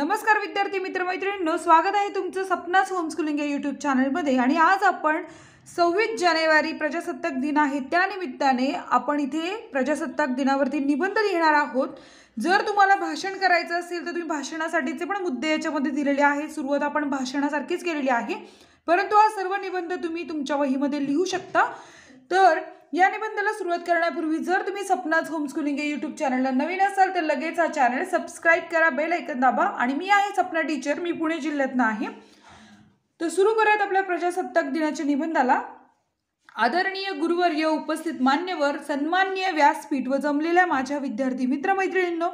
नमस्कार विद्यार्थी मित्रमैत्रिणींनो स्वागत आहे तुमचं सपनाच होमस्कुलिंग या यूट्यूब चॅनलमध्ये आणि आज आपण सव्वीस जानेवारी प्रजासत्ताक दिन आहे त्यानिमित्ताने आपण इथे प्रजासत्ताक दिनावरती निबंध लिहिणार आहोत जर तुम्हाला भाषण करायचं असेल तर तुम्ही भाषणासाठीचे पण मुद्दे याच्यामध्ये दिलेले आहेत सुरुवात आपण भाषणासारखीच केलेली आहे परंतु हा सर्व निबंध तुम्ही तुमच्या वहीमध्ये लिहू शकता तर या निबंधाला सुरुवात करण्यापूर्वी जर तुम्ही सपनाज होमस्कूलिंग या यूट्यूब चॅनलला नवीन असाल तर लगेच हा चॅनल सबस्क्राईब करा बेल ऐकत दाबा आणि मी आहे सपना टीचर मी पुणे जिल्ह्यातनं आहे तर सुरू करत आपल्या प्रजासत्ताक दिनाच्या निबंधाला आदरणीय गुरुवर्य उपस्थित मान्यवर सन्मान्य व्यासपीठ व जमलेल्या माझ्या विद्यार्थी मित्रमैत्रिणींनो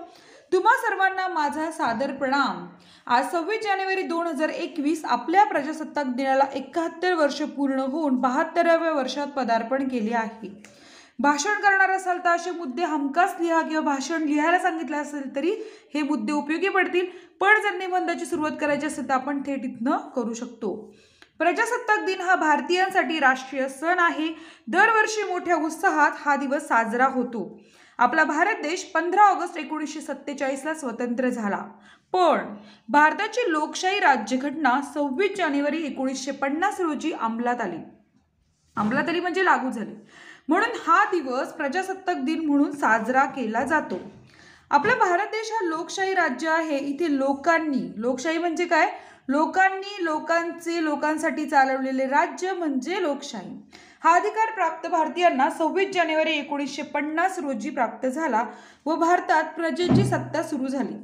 तुम्हा सर्वांना माझा सादर प्रणाम आज सव्वीस जानेवारी दोन हजार एकवीस आपल्या प्रजासत्ताक दिनाला एकाहत्तर वर्ष पूर्ण होऊन बहात्तराव्या वर्षात पदार्पण केले आहे भाषण करणार असाल तर असे मुद्दे हमखास लिहा किंवा भाषण लिहायला सांगितलं असेल तरी हे मुद्दे उपयोगी पडतील पण जर निबंधाची सुरुवात करायची असेल तर आपण थेट इथनं करू शकतो प्रजासत्ताक दिन हा भारतीयांसाठी राष्ट्रीय सण आहे दरवर्षी मोठ्या उत्साहात हा दिवस साजरा होतो आपला भारत देश पंधरा ऑगस्ट एकोणीसशे सत्तेचाळीसला स्वतंत्र झाला पण भारताची लोकशाही राज्यघटना सव्वीस जानेवारी एकोणीसशे पन्नास रोजी अंमलात आली अंमलात आली म्हणजे लागू झाली म्हणून हा दिवस प्रजासत्ताक दिन म्हणून साजरा केला जातो आपला भारत देश हा लोकशाही राज्य आहे इथे लोकांनी लोकशाही म्हणजे काय लोकांनी लोकांचे लोकांसाठी चालवलेले राज्य म्हणजे लोकशाही हा अधिकार प्राप्त भारतीयांना सव्वीस जानेवारी एकोणीसशे पन्नास रोजी प्राप्त झाला व भारतात प्रजेची सत्ता सुरू झाली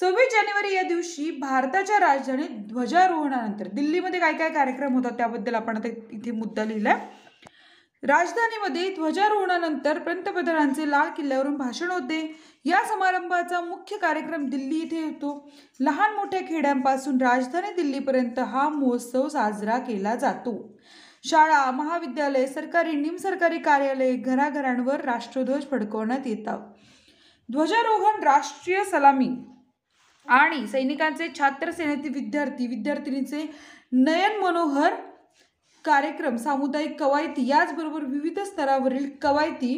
सव्वीस जानेवारी या दिवशी भारताच्या राजधानीत ध्वजारोहणानंतर दिल्लीमध्ये काय काय कार्यक्रम होतात त्याबद्दल आपण आता इथे मुद्दा लिहिला राजधानीमध्ये ध्वजारोहणानंतर पंतप्रधानांचे लाल किल्ल्यावरून भाषण होते या समारंभाचा मुख्य कार्यक्रम दिल्ली इथे होतो लहान मोठ्या खेड्यांपासून राजधानी दिल्लीपर्यंत हा महोत्सव साजरा केला जातो शाळा महाविद्यालय सरकारी निम सरकारी कार्यालय घराघरांवर राष्ट्रध्वज फडकवण्यात येतात ध्वजारोहण राष्ट्रीय सलामी आणि सैनिकांचे छात्र विद्यार्थी विद्यार्थिनीचे नयन मनोहर कार्यक्रम सामुदायिक कवायती याचबरोबर विविध स्तरावरील कवायती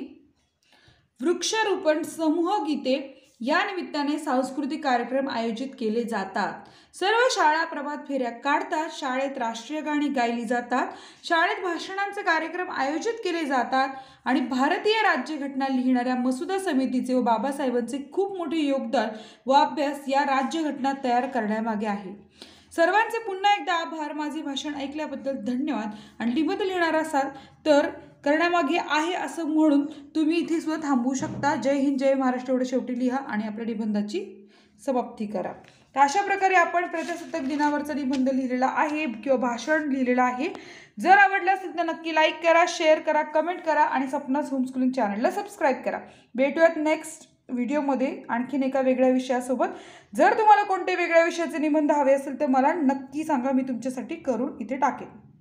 वृक्षारोपण समूह गीते या निमित्ताने सांस्कृतिक कार्यक्रम आयोजित केले जातात सर्व शाळा प्रभात फेऱ्या काढतात शाळेत राष्ट्रीय गाणी गायली जातात शाळेत भाषणांचे कार्यक्रम आयोजित केले जातात आणि भारतीय राज्यघटना लिहिणाऱ्या मसुदा समितीचे व बाबासाहेबांचे खूप मोठे योगदान व अभ्यास या राज्यघटना तयार करण्यामागे आहे सर्वांचे पुन्हा एकदा आभार माझे भाषण ऐकल्याबद्दल धन्यवाद आणि लिबत लिहिणार असाल तर करण्यामागे आहे असं म्हणून तुम्ही इथे सुद्धा थांबवू शकता जय हिंद जय महाराष्ट्र एवढं शेवटी लिहा आणि आपल्या निबंधाची समाप्ती करा तर अशा प्रकारे आपण प्रजासत्ताक दिनावरचा निबंध लिहिलेला आहे किंवा भाषण लिहिलेलं आहे जर आवडलं असेल तर नक्की लाईक करा शेअर करा कमेंट करा आणि सपनाच होमस्कुलिंग चॅनलला सबस्क्राईब करा भेटूयात नेक्स्ट व्हिडिओमध्ये आणखीन एका वेगळ्या विषयासोबत जर तुम्हाला कोणते वेगळ्या विषयाचे निबंध हवे असेल तर मला नक्की सांगा मी तुमच्यासाठी करून इथे टाकेन